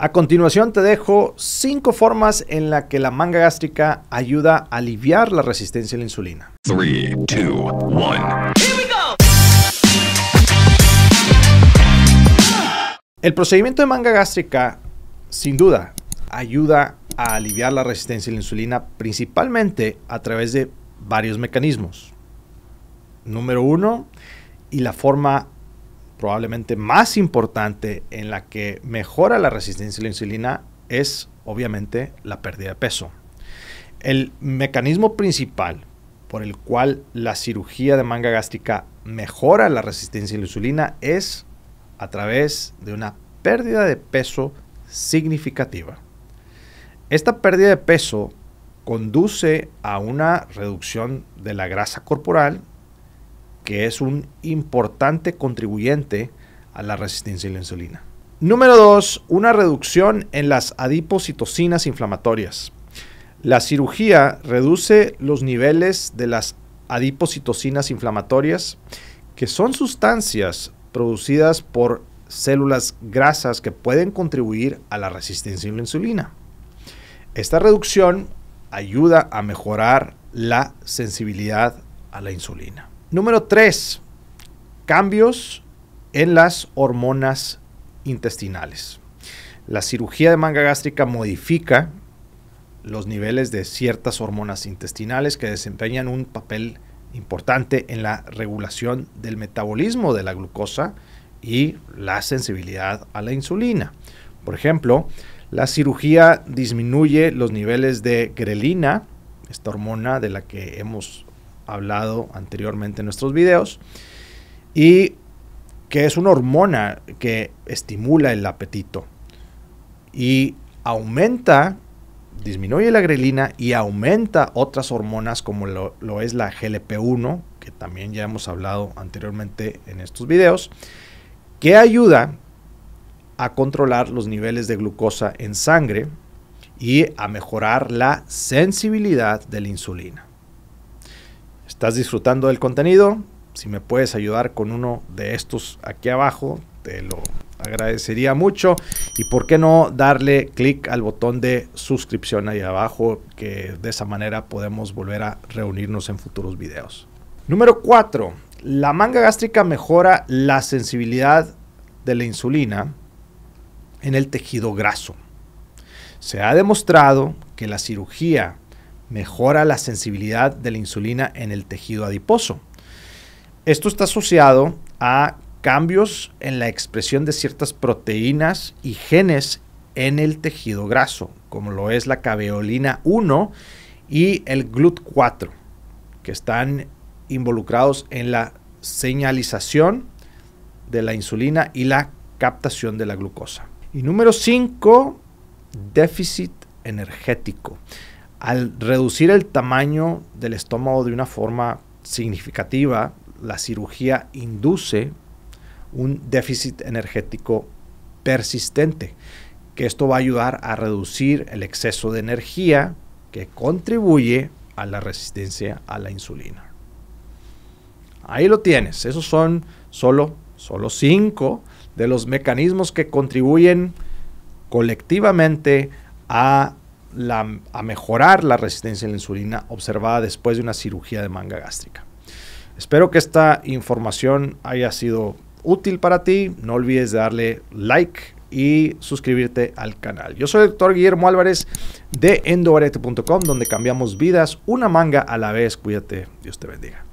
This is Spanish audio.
A continuación te dejo cinco formas en la que la manga gástrica ayuda a aliviar la resistencia a la insulina. 3, 2, 1. El procedimiento de manga gástrica, sin duda, ayuda a aliviar la resistencia a la insulina principalmente a través de varios mecanismos. Número uno, y la forma probablemente más importante en la que mejora la resistencia a la insulina es obviamente la pérdida de peso. El mecanismo principal por el cual la cirugía de manga gástrica mejora la resistencia a la insulina es a través de una pérdida de peso significativa. Esta pérdida de peso conduce a una reducción de la grasa corporal que es un importante contribuyente a la resistencia a la insulina. Número 2. Una reducción en las adipocitocinas inflamatorias. La cirugía reduce los niveles de las adipocitocinas inflamatorias, que son sustancias producidas por células grasas que pueden contribuir a la resistencia a la insulina. Esta reducción ayuda a mejorar la sensibilidad a la insulina. Número 3. Cambios en las hormonas intestinales. La cirugía de manga gástrica modifica los niveles de ciertas hormonas intestinales que desempeñan un papel importante en la regulación del metabolismo de la glucosa y la sensibilidad a la insulina. Por ejemplo, la cirugía disminuye los niveles de grelina, esta hormona de la que hemos hablado anteriormente en nuestros videos, y que es una hormona que estimula el apetito y aumenta, disminuye la grelina y aumenta otras hormonas como lo, es la GLP-1, que también ya hemos hablado anteriormente en estos videos, que ayuda a controlar los niveles de glucosa en sangre y a mejorar la sensibilidad de la insulina estás disfrutando del contenido, si me puedes ayudar con uno de estos aquí abajo, te lo agradecería mucho. Y por qué no darle clic al botón de suscripción ahí abajo, que de esa manera podemos volver a reunirnos en futuros videos. Número 4. La manga gástrica mejora la sensibilidad de la insulina en el tejido graso. Se ha demostrado que la cirugía mejora la sensibilidad de la insulina en el tejido adiposo. Esto está asociado a cambios en la expresión de ciertas proteínas y genes en el tejido graso, como lo es la caveolina 1 y el GLUT4, que están involucrados en la señalización de la insulina y la captación de la glucosa. Y número 5, déficit energético al reducir el tamaño del estómago de una forma significativa, la cirugía induce un déficit energético persistente, que esto va a ayudar a reducir el exceso de energía que contribuye a la resistencia a la insulina. Ahí lo tienes, esos son solo, cinco de los mecanismos que contribuyen colectivamente a a mejorar la resistencia a la insulina observada después de una cirugía de manga gástrica. Espero que esta información haya sido útil para ti. No olvides darle like y suscribirte al canal. Yo soy el doctor Guillermo Álvarez de Endovarete.com, donde cambiamos vidas una manga a la vez. Cuídate, Dios te bendiga.